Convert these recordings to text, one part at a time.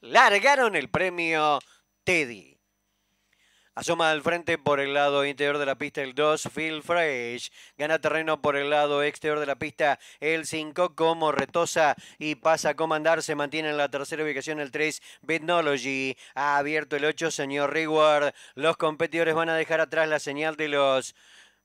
largaron el premio Teddy. Asoma al frente por el lado interior de la pista el 2, Phil Fresh. Gana terreno por el lado exterior de la pista el 5, como retosa y pasa a comandar. Se mantiene en la tercera ubicación el 3, Bitnology. Ha abierto el 8, señor Reward. Los competidores van a dejar atrás la señal de los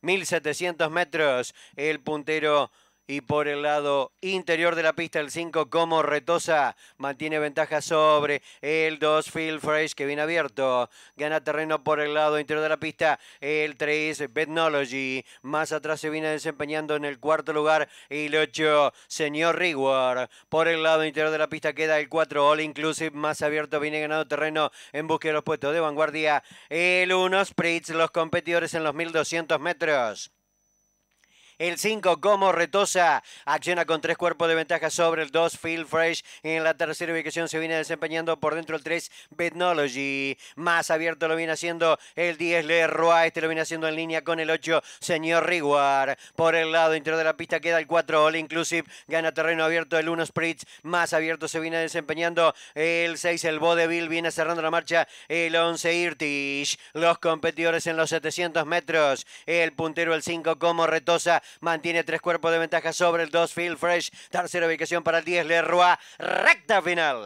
1700 metros. El puntero y por el lado interior de la pista, el 5 como Retosa mantiene ventaja sobre el 2 Phil Fresh que viene abierto. Gana terreno por el lado interior de la pista, el 3 Bednology. Más atrás se viene desempeñando en el cuarto lugar el 8 Señor Reward. Por el lado interior de la pista queda el 4 All Inclusive. Más abierto viene ganando terreno en búsqueda de los puestos de vanguardia. El 1 Spritz, los competidores en los 1200 metros. El 5, como Retosa, acciona con tres cuerpos de ventaja sobre el 2, Phil Fresh. En la tercera ubicación se viene desempeñando por dentro el 3, Betnology. Más abierto lo viene haciendo el 10, Leroy. Este lo viene haciendo en línea con el 8, Señor Riguard. Por el lado interior de la pista queda el 4, All Inclusive. Gana terreno abierto el 1, Spritz. Más abierto se viene desempeñando el 6, el Bodeville. Viene cerrando la marcha el 11, Irtish. Los competidores en los 700 metros. El puntero, el 5, como Retosa Mantiene tres cuerpos de ventaja sobre el 2. Field Fresh. Tercera ubicación para el 10. Leroy. Recta final.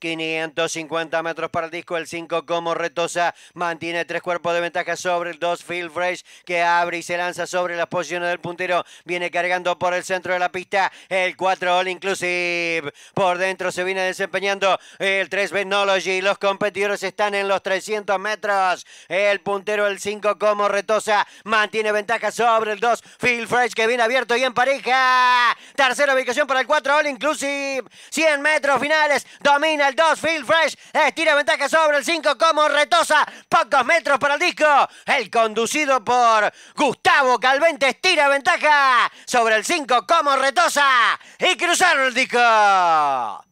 550 metros para el disco. El 5 como retosa. Mantiene tres cuerpos de ventaja sobre el 2. Phil Fresh que abre y se lanza sobre las posiciones del puntero. Viene cargando por el centro de la pista. El 4 All Inclusive. Por dentro se viene desempeñando el 3 Benology Los competidores están en los 300 metros. El puntero, el 5 como retosa. Mantiene ventaja sobre el 2. Phil Fresh que viene abierto y en pareja. Tercera ubicación para el 4, All Inclusive. 100 metros finales. Domina el 2, Field Fresh. Estira ventaja sobre el 5 como retosa. Pocos metros para el disco. El conducido por Gustavo Calvente estira ventaja sobre el 5 como retosa. Y cruzaron el disco.